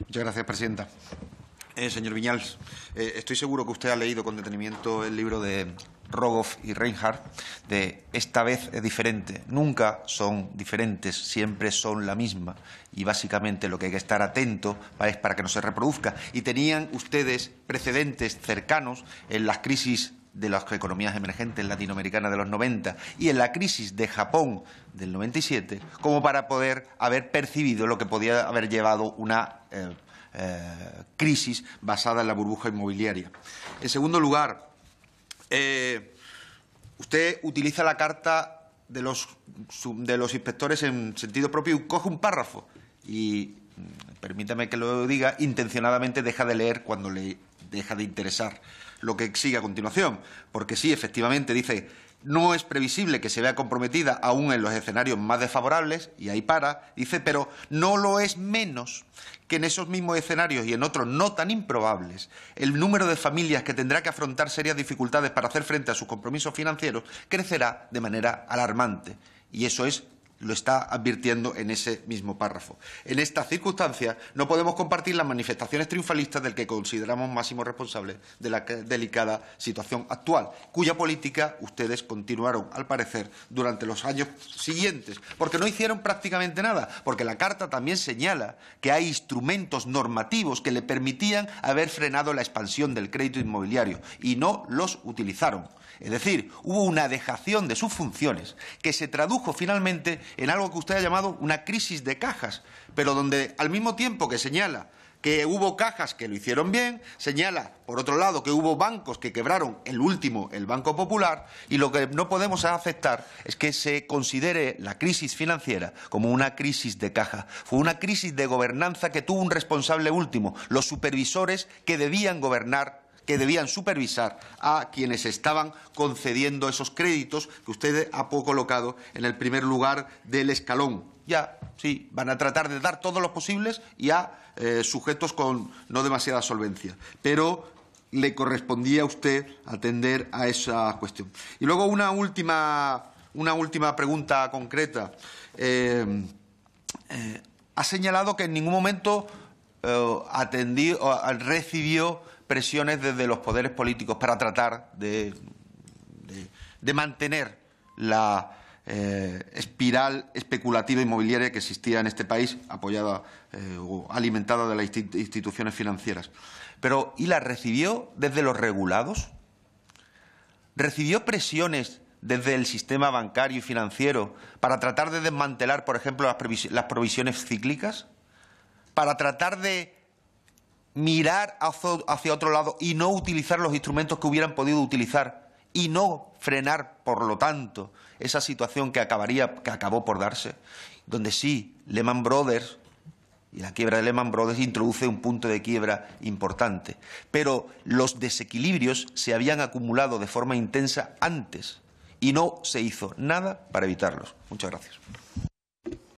Muchas gracias, presidenta. Eh, señor Viñals, eh, estoy seguro que usted ha leído con detenimiento el libro de Rogoff y Reinhardt de Esta vez es diferente. Nunca son diferentes, siempre son la misma. Y básicamente lo que hay que estar atento es para que no se reproduzca. Y tenían ustedes precedentes cercanos en las crisis de las economías emergentes latinoamericanas de los 90 y en la crisis de Japón del 97 como para poder haber percibido lo que podía haber llevado una eh, eh, crisis basada en la burbuja inmobiliaria. En segundo lugar, eh, usted utiliza la carta de los, de los inspectores en sentido propio y coge un párrafo y mm, permítame que lo diga, intencionadamente deja de leer cuando le deja de interesar lo que sigue a continuación, porque sí, efectivamente, dice, no es previsible que se vea comprometida aún en los escenarios más desfavorables, y ahí para, dice, pero no lo es menos que en esos mismos escenarios y en otros no tan improbables, el número de familias que tendrá que afrontar serias dificultades para hacer frente a sus compromisos financieros crecerá de manera alarmante. Y eso es lo está advirtiendo en ese mismo párrafo. En esta circunstancia no podemos compartir las manifestaciones triunfalistas del que consideramos máximo responsable de la delicada situación actual, cuya política ustedes continuaron, al parecer, durante los años siguientes, porque no hicieron prácticamente nada, porque la Carta también señala que hay instrumentos normativos que le permitían haber frenado la expansión del crédito inmobiliario y no los utilizaron. Es decir, hubo una dejación de sus funciones que se tradujo finalmente en algo que usted ha llamado una crisis de cajas, pero donde al mismo tiempo que señala que hubo cajas que lo hicieron bien, señala, por otro lado, que hubo bancos que quebraron, el último, el Banco Popular, y lo que no podemos aceptar es que se considere la crisis financiera como una crisis de caja. Fue una crisis de gobernanza que tuvo un responsable último, los supervisores que debían gobernar que debían supervisar a quienes estaban concediendo esos créditos que usted ha colocado en el primer lugar del escalón. Ya, sí, van a tratar de dar todos los posibles y a eh, sujetos con no demasiada solvencia. Pero le correspondía a usted atender a esa cuestión. Y luego una última, última pregunta concreta. Eh, eh, ha señalado que en ningún momento eh, recibió presiones desde los poderes políticos para tratar de, mantener la eh, espiral especulativa inmobiliaria que existía en este país, apoyada eh, o alimentada de las instituciones financieras. Pero, ¿y la recibió desde los regulados? ¿Recibió presiones desde el sistema bancario y financiero para tratar de desmantelar, por ejemplo, las provisiones cíclicas? para tratar de mirar hacia otro lado y no utilizar los instrumentos que hubieran podido utilizar y no frenar, por lo tanto, esa situación que acabaría, que acabó por darse, donde sí Lehman Brothers y la quiebra de Lehman Brothers introduce un punto de quiebra importante, pero los desequilibrios se habían acumulado de forma intensa antes y no se hizo nada para evitarlos. Muchas gracias.